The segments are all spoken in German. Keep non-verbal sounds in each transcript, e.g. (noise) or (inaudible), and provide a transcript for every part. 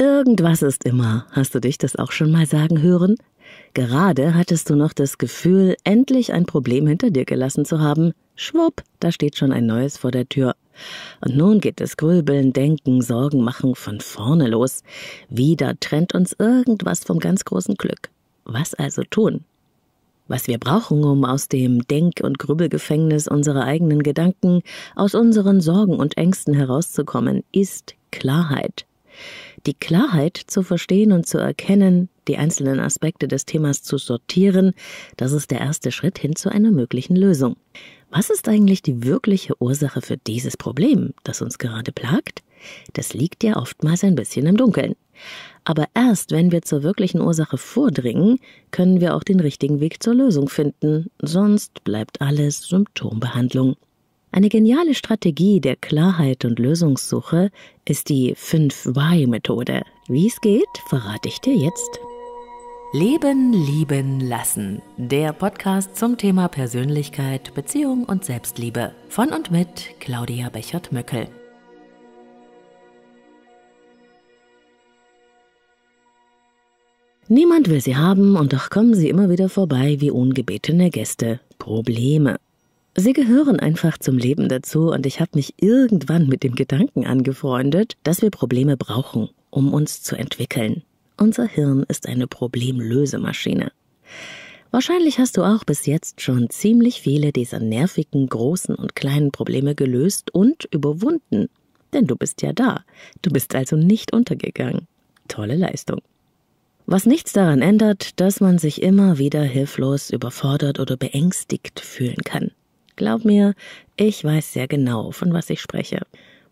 Irgendwas ist immer. Hast du dich das auch schon mal sagen hören? Gerade hattest du noch das Gefühl, endlich ein Problem hinter dir gelassen zu haben. Schwupp, da steht schon ein neues vor der Tür. Und nun geht das Grübeln, Denken, Sorgen machen von vorne los. Wieder trennt uns irgendwas vom ganz großen Glück. Was also tun? Was wir brauchen, um aus dem Denk- und Grübelgefängnis unserer eigenen Gedanken, aus unseren Sorgen und Ängsten herauszukommen, ist Klarheit. Die Klarheit zu verstehen und zu erkennen, die einzelnen Aspekte des Themas zu sortieren, das ist der erste Schritt hin zu einer möglichen Lösung. Was ist eigentlich die wirkliche Ursache für dieses Problem, das uns gerade plagt? Das liegt ja oftmals ein bisschen im Dunkeln. Aber erst wenn wir zur wirklichen Ursache vordringen, können wir auch den richtigen Weg zur Lösung finden, sonst bleibt alles Symptombehandlung. Eine geniale Strategie der Klarheit und Lösungssuche ist die 5-Why-Methode. Wie es geht, verrate ich dir jetzt. Leben, lieben, lassen. Der Podcast zum Thema Persönlichkeit, Beziehung und Selbstliebe. Von und mit Claudia Bechert-Möckel. Niemand will sie haben und doch kommen sie immer wieder vorbei wie ungebetene Gäste. Probleme. Sie gehören einfach zum Leben dazu und ich habe mich irgendwann mit dem Gedanken angefreundet, dass wir Probleme brauchen, um uns zu entwickeln. Unser Hirn ist eine Problemlösemaschine. Wahrscheinlich hast du auch bis jetzt schon ziemlich viele dieser nervigen, großen und kleinen Probleme gelöst und überwunden. Denn du bist ja da. Du bist also nicht untergegangen. Tolle Leistung. Was nichts daran ändert, dass man sich immer wieder hilflos, überfordert oder beängstigt fühlen kann. Glaub mir, ich weiß sehr genau, von was ich spreche.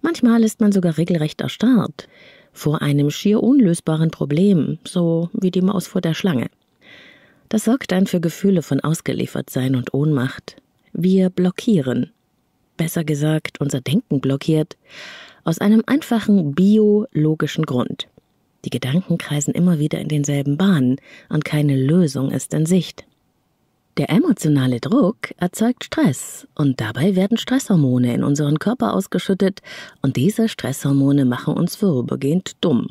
Manchmal ist man sogar regelrecht erstarrt vor einem schier unlösbaren Problem, so wie die Maus vor der Schlange. Das sorgt dann für Gefühle von Ausgeliefertsein und Ohnmacht. Wir blockieren. Besser gesagt, unser Denken blockiert. Aus einem einfachen biologischen Grund. Die Gedanken kreisen immer wieder in denselben Bahnen und keine Lösung ist in Sicht. Der emotionale Druck erzeugt Stress und dabei werden Stresshormone in unseren Körper ausgeschüttet und diese Stresshormone machen uns vorübergehend dumm.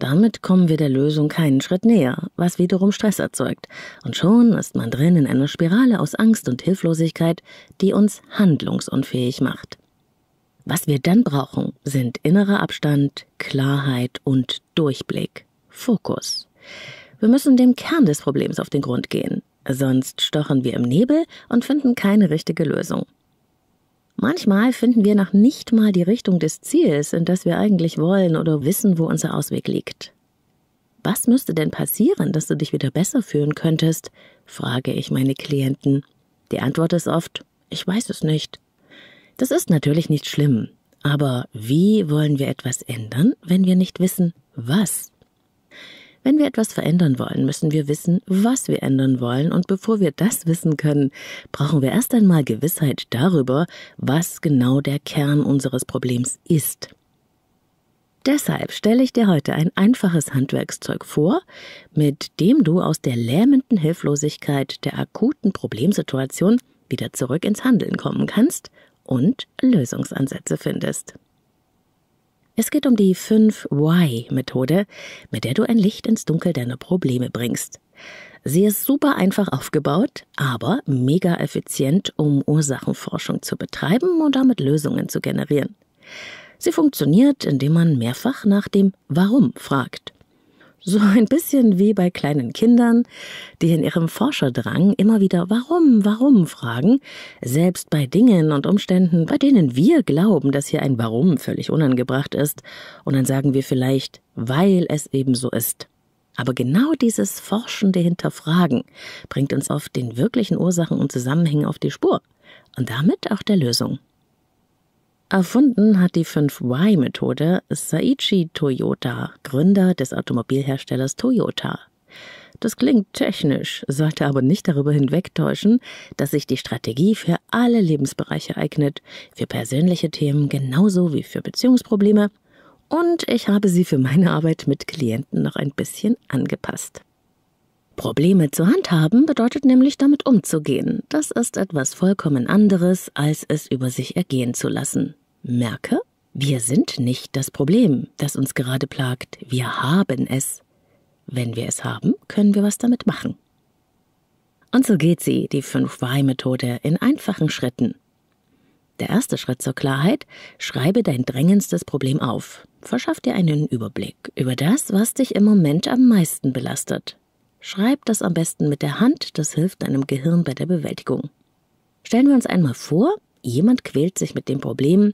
Damit kommen wir der Lösung keinen Schritt näher, was wiederum Stress erzeugt, und schon ist man drin in einer Spirale aus Angst und Hilflosigkeit, die uns handlungsunfähig macht. Was wir dann brauchen, sind innerer Abstand, Klarheit und Durchblick, Fokus. Wir müssen dem Kern des Problems auf den Grund gehen, Sonst stochen wir im Nebel und finden keine richtige Lösung. Manchmal finden wir noch nicht mal die Richtung des Ziels, in das wir eigentlich wollen oder wissen, wo unser Ausweg liegt. Was müsste denn passieren, dass du dich wieder besser fühlen könntest? frage ich meine Klienten. Die Antwort ist oft, ich weiß es nicht. Das ist natürlich nicht schlimm, aber wie wollen wir etwas ändern, wenn wir nicht wissen, was? Wenn wir etwas verändern wollen, müssen wir wissen, was wir ändern wollen, und bevor wir das wissen können, brauchen wir erst einmal Gewissheit darüber, was genau der Kern unseres Problems ist. Deshalb stelle ich dir heute ein einfaches Handwerkszeug vor, mit dem du aus der lähmenden Hilflosigkeit der akuten Problemsituation wieder zurück ins Handeln kommen kannst und Lösungsansätze findest. Es geht um die 5-Why-Methode, mit der du ein Licht ins Dunkel deiner Probleme bringst. Sie ist super einfach aufgebaut, aber mega effizient, um Ursachenforschung zu betreiben und damit Lösungen zu generieren. Sie funktioniert, indem man mehrfach nach dem Warum fragt. So ein bisschen wie bei kleinen Kindern, die in ihrem Forscherdrang immer wieder Warum, warum fragen, selbst bei Dingen und Umständen, bei denen wir glauben, dass hier ein Warum völlig unangebracht ist, und dann sagen wir vielleicht, weil es eben so ist. Aber genau dieses forschende Hinterfragen bringt uns auf den wirklichen Ursachen und Zusammenhängen auf die Spur und damit auch der Lösung. Erfunden hat die 5-Y-Methode Saichi Toyota, Gründer des Automobilherstellers Toyota. Das klingt technisch, sollte aber nicht darüber hinwegtäuschen, dass sich die Strategie für alle Lebensbereiche eignet, für persönliche Themen genauso wie für Beziehungsprobleme, und ich habe sie für meine Arbeit mit Klienten noch ein bisschen angepasst. Probleme zu handhaben bedeutet nämlich damit umzugehen. Das ist etwas vollkommen anderes, als es über sich ergehen zu lassen. Merke, wir sind nicht das Problem, das uns gerade plagt, wir haben es. Wenn wir es haben, können wir was damit machen. Und so geht sie, die 5-Why-Methode, in einfachen Schritten. Der erste Schritt zur Klarheit, schreibe dein drängendstes Problem auf. Verschaff dir einen Überblick über das, was dich im Moment am meisten belastet. Schreib das am besten mit der Hand, das hilft deinem Gehirn bei der Bewältigung. Stellen wir uns einmal vor, jemand quält sich mit dem Problem,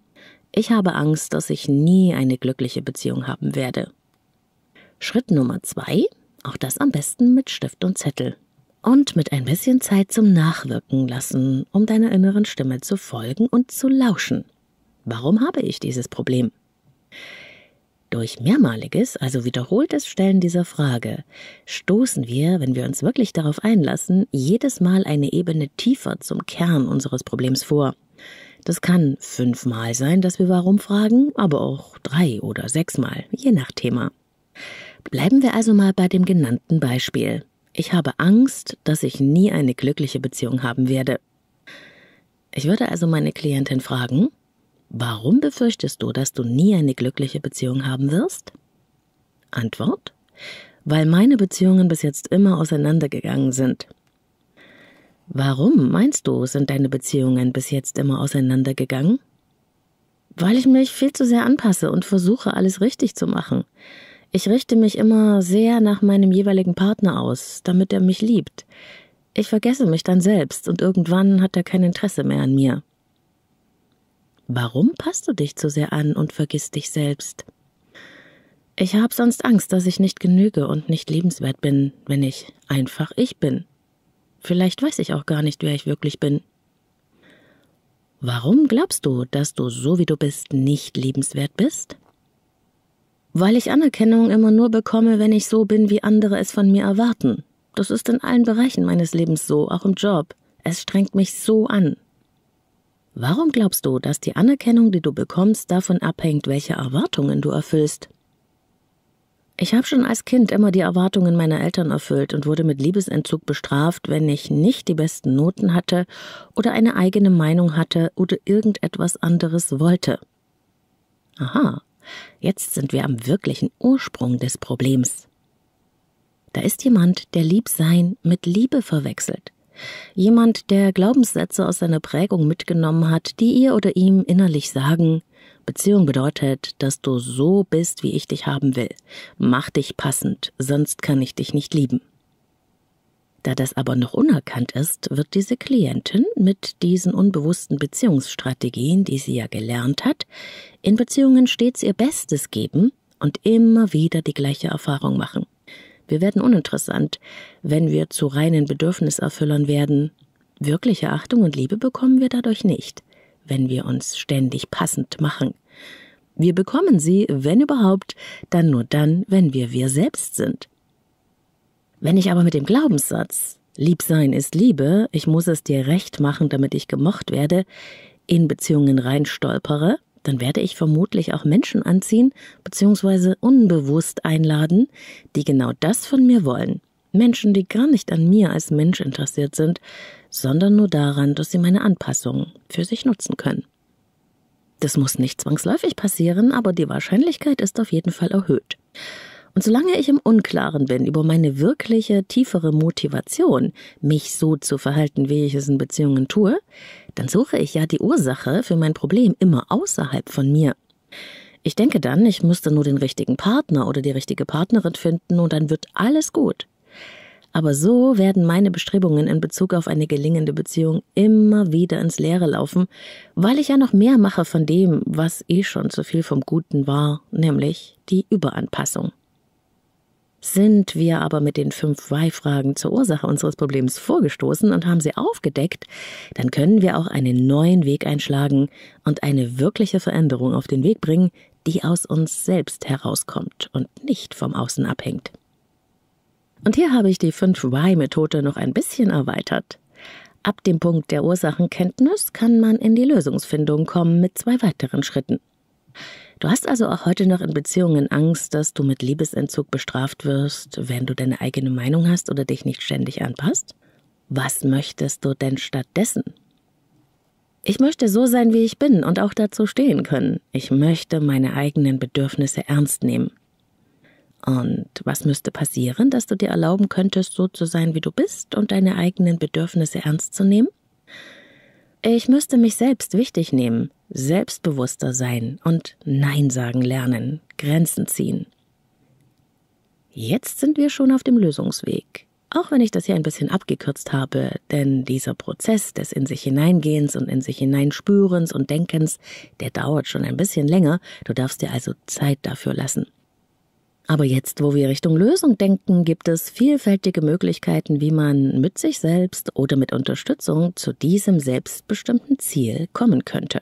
ich habe Angst, dass ich nie eine glückliche Beziehung haben werde. Schritt Nummer zwei, auch das am besten mit Stift und Zettel. Und mit ein bisschen Zeit zum Nachwirken lassen, um deiner inneren Stimme zu folgen und zu lauschen. Warum habe ich dieses Problem? Durch mehrmaliges, also wiederholtes Stellen dieser Frage stoßen wir, wenn wir uns wirklich darauf einlassen, jedes Mal eine Ebene tiefer zum Kern unseres Problems vor. Das kann fünfmal sein, dass wir warum fragen, aber auch drei oder sechsmal, je nach Thema. Bleiben wir also mal bei dem genannten Beispiel. Ich habe Angst, dass ich nie eine glückliche Beziehung haben werde. Ich würde also meine Klientin fragen, warum befürchtest du, dass du nie eine glückliche Beziehung haben wirst? Antwort, weil meine Beziehungen bis jetzt immer auseinandergegangen sind. Warum, meinst du, sind deine Beziehungen bis jetzt immer auseinandergegangen? Weil ich mich viel zu sehr anpasse und versuche, alles richtig zu machen. Ich richte mich immer sehr nach meinem jeweiligen Partner aus, damit er mich liebt. Ich vergesse mich dann selbst und irgendwann hat er kein Interesse mehr an mir. Warum passt du dich zu sehr an und vergisst dich selbst? Ich habe sonst Angst, dass ich nicht genüge und nicht liebenswert bin, wenn ich einfach ich bin. Vielleicht weiß ich auch gar nicht, wer ich wirklich bin. Warum glaubst du, dass du so wie du bist nicht liebenswert bist? Weil ich Anerkennung immer nur bekomme, wenn ich so bin, wie andere es von mir erwarten. Das ist in allen Bereichen meines Lebens so, auch im Job. Es strengt mich so an. Warum glaubst du, dass die Anerkennung, die du bekommst, davon abhängt, welche Erwartungen du erfüllst? Ich habe schon als Kind immer die Erwartungen meiner Eltern erfüllt und wurde mit Liebesentzug bestraft, wenn ich nicht die besten Noten hatte oder eine eigene Meinung hatte oder irgendetwas anderes wollte. Aha, jetzt sind wir am wirklichen Ursprung des Problems. Da ist jemand, der Liebsein mit Liebe verwechselt. Jemand, der Glaubenssätze aus seiner Prägung mitgenommen hat, die ihr oder ihm innerlich sagen, Beziehung bedeutet, dass du so bist, wie ich dich haben will. Mach dich passend, sonst kann ich dich nicht lieben. Da das aber noch unerkannt ist, wird diese Klientin mit diesen unbewussten Beziehungsstrategien, die sie ja gelernt hat, in Beziehungen stets ihr Bestes geben und immer wieder die gleiche Erfahrung machen. Wir werden uninteressant, wenn wir zu reinen Bedürfniserfüllern werden. Wirkliche Achtung und Liebe bekommen wir dadurch nicht wenn wir uns ständig passend machen. Wir bekommen sie, wenn überhaupt, dann nur dann, wenn wir wir selbst sind. Wenn ich aber mit dem Glaubenssatz Liebsein ist Liebe, ich muss es dir recht machen, damit ich gemocht werde, in Beziehungen reinstolpere, dann werde ich vermutlich auch Menschen anziehen bzw. unbewusst einladen, die genau das von mir wollen. Menschen, die gar nicht an mir als Mensch interessiert sind, sondern nur daran, dass sie meine Anpassungen für sich nutzen können. Das muss nicht zwangsläufig passieren, aber die Wahrscheinlichkeit ist auf jeden Fall erhöht. Und solange ich im Unklaren bin über meine wirkliche, tiefere Motivation, mich so zu verhalten, wie ich es in Beziehungen tue, dann suche ich ja die Ursache für mein Problem immer außerhalb von mir. Ich denke dann, ich müsste nur den richtigen Partner oder die richtige Partnerin finden und dann wird alles gut. Aber so werden meine Bestrebungen in Bezug auf eine gelingende Beziehung immer wieder ins Leere laufen, weil ich ja noch mehr mache von dem, was eh schon zu viel vom Guten war, nämlich die Überanpassung. Sind wir aber mit den fünf Why-Fragen zur Ursache unseres Problems vorgestoßen und haben sie aufgedeckt, dann können wir auch einen neuen Weg einschlagen und eine wirkliche Veränderung auf den Weg bringen, die aus uns selbst herauskommt und nicht vom Außen abhängt. Und hier habe ich die 5-Why-Methode noch ein bisschen erweitert. Ab dem Punkt der Ursachenkenntnis kann man in die Lösungsfindung kommen mit zwei weiteren Schritten. Du hast also auch heute noch in Beziehungen Angst, dass du mit Liebesentzug bestraft wirst, wenn du deine eigene Meinung hast oder dich nicht ständig anpasst? Was möchtest du denn stattdessen? Ich möchte so sein, wie ich bin und auch dazu stehen können. Ich möchte meine eigenen Bedürfnisse ernst nehmen. Und was müsste passieren, dass du dir erlauben könntest, so zu sein, wie du bist und deine eigenen Bedürfnisse ernst zu nehmen? Ich müsste mich selbst wichtig nehmen, selbstbewusster sein und Nein sagen lernen, Grenzen ziehen. Jetzt sind wir schon auf dem Lösungsweg. Auch wenn ich das hier ein bisschen abgekürzt habe, denn dieser Prozess des in sich hineingehens und in sich hineinspürens und denkens, der dauert schon ein bisschen länger, du darfst dir also Zeit dafür lassen. Aber jetzt, wo wir Richtung Lösung denken, gibt es vielfältige Möglichkeiten, wie man mit sich selbst oder mit Unterstützung zu diesem selbstbestimmten Ziel kommen könnte.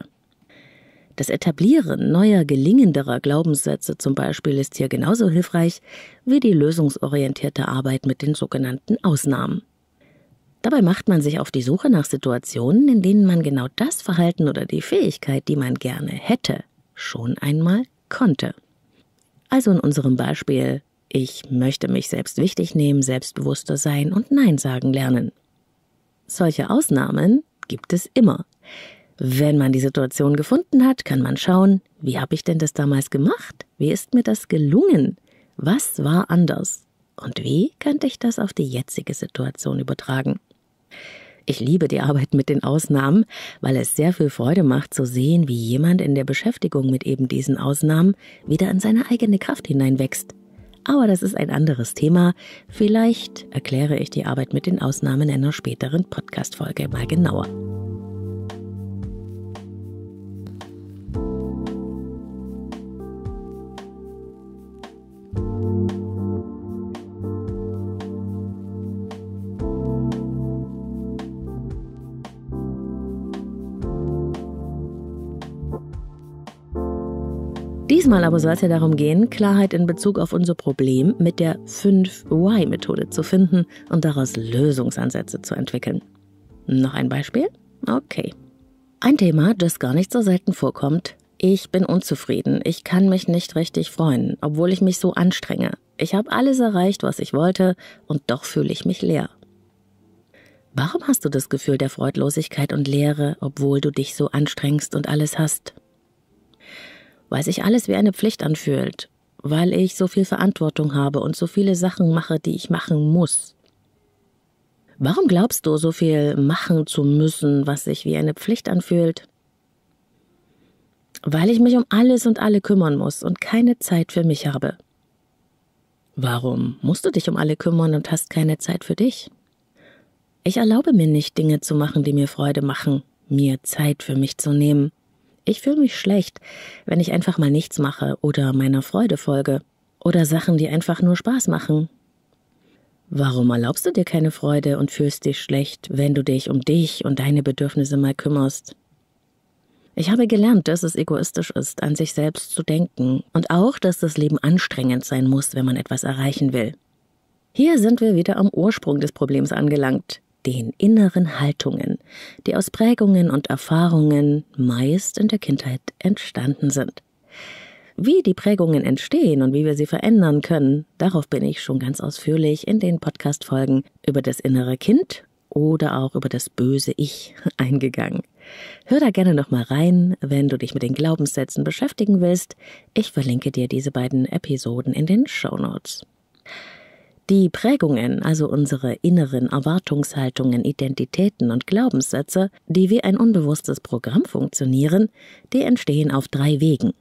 Das Etablieren neuer, gelingenderer Glaubenssätze zum Beispiel ist hier genauso hilfreich wie die lösungsorientierte Arbeit mit den sogenannten Ausnahmen. Dabei macht man sich auf die Suche nach Situationen, in denen man genau das Verhalten oder die Fähigkeit, die man gerne hätte, schon einmal konnte. Also in unserem Beispiel, ich möchte mich selbst wichtig nehmen, selbstbewusster sein und Nein sagen lernen. Solche Ausnahmen gibt es immer. Wenn man die Situation gefunden hat, kann man schauen, wie habe ich denn das damals gemacht? Wie ist mir das gelungen? Was war anders? Und wie könnte ich das auf die jetzige Situation übertragen? Ich liebe die Arbeit mit den Ausnahmen, weil es sehr viel Freude macht zu sehen, wie jemand in der Beschäftigung mit eben diesen Ausnahmen wieder in seine eigene Kraft hineinwächst. Aber das ist ein anderes Thema. Vielleicht erkläre ich die Arbeit mit den Ausnahmen in einer späteren Podcast-Folge mal genauer. Diesmal aber soll es ja darum gehen, Klarheit in Bezug auf unser Problem mit der 5 y methode zu finden und daraus Lösungsansätze zu entwickeln. Noch ein Beispiel? Okay. Ein Thema, das gar nicht so selten vorkommt. Ich bin unzufrieden. Ich kann mich nicht richtig freuen, obwohl ich mich so anstrenge. Ich habe alles erreicht, was ich wollte, und doch fühle ich mich leer. Warum hast du das Gefühl der Freudlosigkeit und Leere, obwohl du dich so anstrengst und alles hast? weil sich alles wie eine Pflicht anfühlt, weil ich so viel Verantwortung habe und so viele Sachen mache, die ich machen muss. Warum glaubst du, so viel machen zu müssen, was sich wie eine Pflicht anfühlt? Weil ich mich um alles und alle kümmern muss und keine Zeit für mich habe. Warum musst du dich um alle kümmern und hast keine Zeit für dich? Ich erlaube mir nicht, Dinge zu machen, die mir Freude machen, mir Zeit für mich zu nehmen. Ich fühle mich schlecht, wenn ich einfach mal nichts mache oder meiner Freude folge oder Sachen, die einfach nur Spaß machen. Warum erlaubst du dir keine Freude und fühlst dich schlecht, wenn du dich um dich und deine Bedürfnisse mal kümmerst? Ich habe gelernt, dass es egoistisch ist, an sich selbst zu denken und auch, dass das Leben anstrengend sein muss, wenn man etwas erreichen will. Hier sind wir wieder am Ursprung des Problems angelangt den inneren Haltungen, die aus Prägungen und Erfahrungen meist in der Kindheit entstanden sind. Wie die Prägungen entstehen und wie wir sie verändern können, darauf bin ich schon ganz ausführlich in den Podcast-Folgen über das innere Kind oder auch über das böse Ich (laughs) eingegangen. Hör da gerne nochmal rein, wenn du dich mit den Glaubenssätzen beschäftigen willst. Ich verlinke dir diese beiden Episoden in den Show Notes. Die Prägungen, also unsere inneren Erwartungshaltungen, Identitäten und Glaubenssätze, die wie ein unbewusstes Programm funktionieren, die entstehen auf drei Wegen.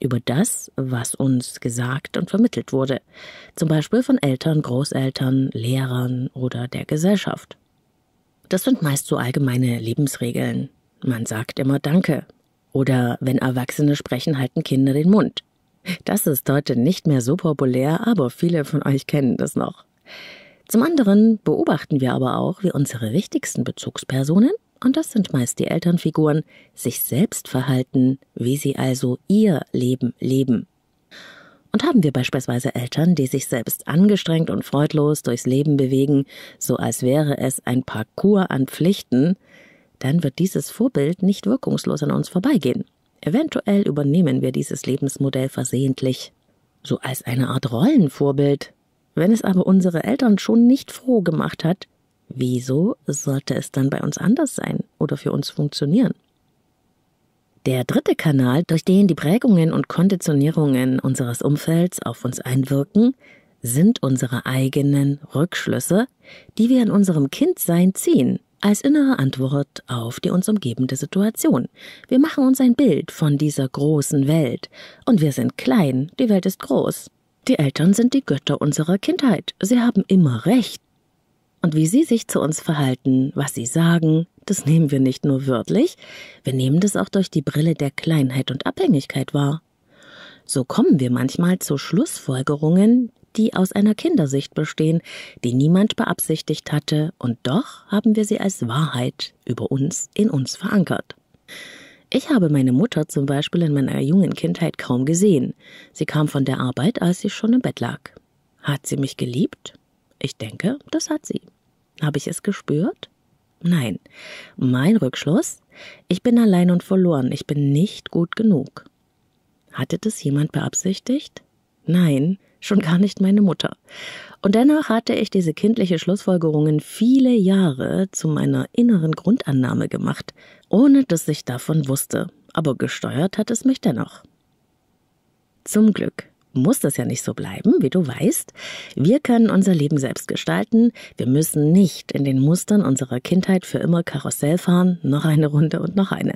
Über das, was uns gesagt und vermittelt wurde, zum Beispiel von Eltern, Großeltern, Lehrern oder der Gesellschaft. Das sind meist so allgemeine Lebensregeln. Man sagt immer Danke. Oder wenn Erwachsene sprechen, halten Kinder den Mund. Das ist heute nicht mehr so populär, aber viele von euch kennen das noch. Zum anderen beobachten wir aber auch, wie unsere wichtigsten Bezugspersonen, und das sind meist die Elternfiguren, sich selbst verhalten, wie sie also ihr Leben leben. Und haben wir beispielsweise Eltern, die sich selbst angestrengt und freudlos durchs Leben bewegen, so als wäre es ein Parcours an Pflichten, dann wird dieses Vorbild nicht wirkungslos an uns vorbeigehen. Eventuell übernehmen wir dieses Lebensmodell versehentlich, so als eine Art Rollenvorbild. Wenn es aber unsere Eltern schon nicht froh gemacht hat, wieso sollte es dann bei uns anders sein oder für uns funktionieren? Der dritte Kanal, durch den die Prägungen und Konditionierungen unseres Umfelds auf uns einwirken, sind unsere eigenen Rückschlüsse, die wir in unserem Kindsein ziehen als innere Antwort auf die uns umgebende Situation. Wir machen uns ein Bild von dieser großen Welt. Und wir sind klein, die Welt ist groß. Die Eltern sind die Götter unserer Kindheit. Sie haben immer recht. Und wie sie sich zu uns verhalten, was sie sagen, das nehmen wir nicht nur wörtlich, wir nehmen das auch durch die Brille der Kleinheit und Abhängigkeit wahr. So kommen wir manchmal zu Schlussfolgerungen, die aus einer Kindersicht bestehen, die niemand beabsichtigt hatte, und doch haben wir sie als Wahrheit über uns in uns verankert. Ich habe meine Mutter zum Beispiel in meiner jungen Kindheit kaum gesehen. Sie kam von der Arbeit, als sie schon im Bett lag. Hat sie mich geliebt? Ich denke, das hat sie. Habe ich es gespürt? Nein. Mein Rückschluss? Ich bin allein und verloren. Ich bin nicht gut genug. Hatte das jemand beabsichtigt? Nein schon gar nicht meine Mutter. Und dennoch hatte ich diese kindliche Schlussfolgerungen viele Jahre zu meiner inneren Grundannahme gemacht, ohne dass ich davon wusste, aber gesteuert hat es mich dennoch. Zum Glück muss das ja nicht so bleiben, wie du weißt. Wir können unser Leben selbst gestalten. Wir müssen nicht in den Mustern unserer Kindheit für immer Karussell fahren, noch eine Runde und noch eine.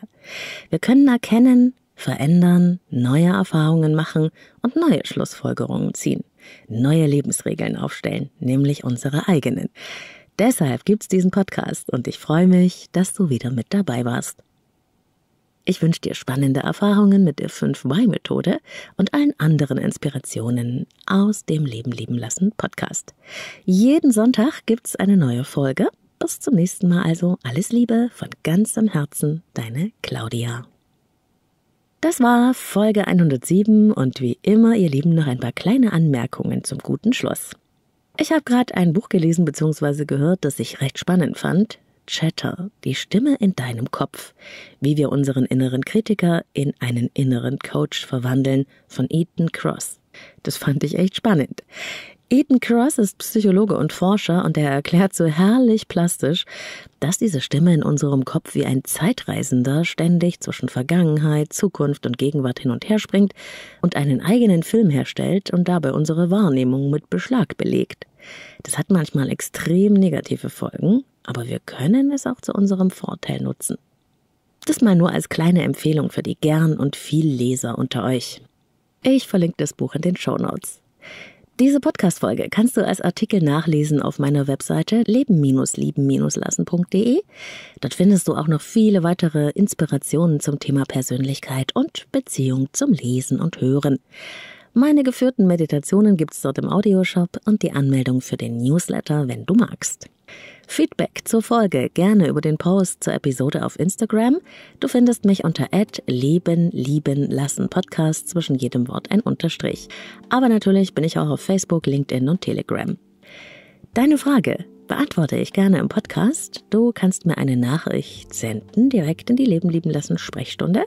Wir können erkennen, verändern, neue Erfahrungen machen und neue Schlussfolgerungen ziehen, neue Lebensregeln aufstellen, nämlich unsere eigenen. Deshalb gibt's diesen Podcast und ich freue mich, dass du wieder mit dabei warst. Ich wünsche dir spannende Erfahrungen mit der 5 y methode und allen anderen Inspirationen aus dem Leben lieben lassen Podcast. Jeden Sonntag gibt's eine neue Folge. Bis zum nächsten Mal also alles Liebe von ganzem Herzen, deine Claudia. Das war Folge 107 und wie immer, ihr Lieben, noch ein paar kleine Anmerkungen zum guten Schluss. Ich habe gerade ein Buch gelesen bzw. gehört, das ich recht spannend fand. Chatter, die Stimme in deinem Kopf, wie wir unseren inneren Kritiker in einen inneren Coach verwandeln von Ethan Cross. Das fand ich echt spannend. Ethan Cross ist Psychologe und Forscher und er erklärt so herrlich plastisch, dass diese Stimme in unserem Kopf wie ein Zeitreisender ständig zwischen Vergangenheit, Zukunft und Gegenwart hin und her springt und einen eigenen Film herstellt und dabei unsere Wahrnehmung mit Beschlag belegt. Das hat manchmal extrem negative Folgen, aber wir können es auch zu unserem Vorteil nutzen. Das mal nur als kleine Empfehlung für die gern und viel Leser unter euch. Ich verlinke das Buch in den Show Notes. Diese Podcast-Folge kannst du als Artikel nachlesen auf meiner Webseite leben-lieben-lassen.de. Dort findest du auch noch viele weitere Inspirationen zum Thema Persönlichkeit und Beziehung zum Lesen und Hören. Meine geführten Meditationen gibt's dort im Audioshop und die Anmeldung für den Newsletter, wenn du magst. Feedback zur Folge gerne über den Post zur Episode auf Instagram. Du findest mich unter Leben, Lieben, Lassen Podcast, zwischen jedem Wort ein Unterstrich. Aber natürlich bin ich auch auf Facebook, LinkedIn und Telegram. Deine Frage beantworte ich gerne im Podcast. Du kannst mir eine Nachricht senden, direkt in die Leben lieben lassen Sprechstunde.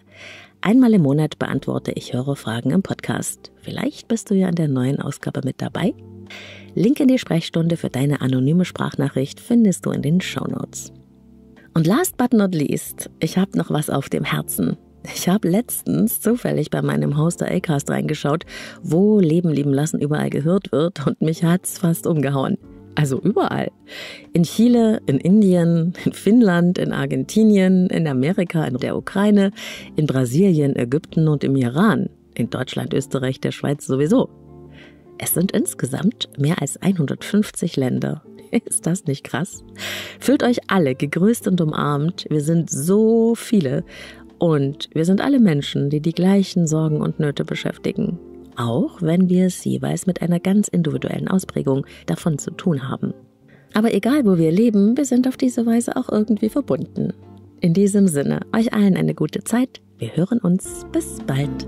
Einmal im Monat beantworte ich Fragen im Podcast. Vielleicht bist du ja in der neuen Ausgabe mit dabei. Link in die Sprechstunde für deine anonyme Sprachnachricht findest du in den Show Notes. Und last but not least, ich habe noch was auf dem Herzen. Ich habe letztens zufällig bei meinem Hoster Acast reingeschaut, wo Leben lieben lassen überall gehört wird und mich hat's fast umgehauen. Also überall. In Chile, in Indien, in Finnland, in Argentinien, in Amerika, in der Ukraine, in Brasilien, Ägypten und im Iran. In Deutschland, Österreich, der Schweiz sowieso. Es sind insgesamt mehr als 150 Länder. (laughs) Ist das nicht krass? Fühlt euch alle gegrüßt und umarmt. Wir sind so viele. Und wir sind alle Menschen, die die gleichen Sorgen und Nöte beschäftigen. Auch wenn wir es jeweils mit einer ganz individuellen Ausprägung davon zu tun haben. Aber egal, wo wir leben, wir sind auf diese Weise auch irgendwie verbunden. In diesem Sinne, euch allen eine gute Zeit. Wir hören uns. Bis bald.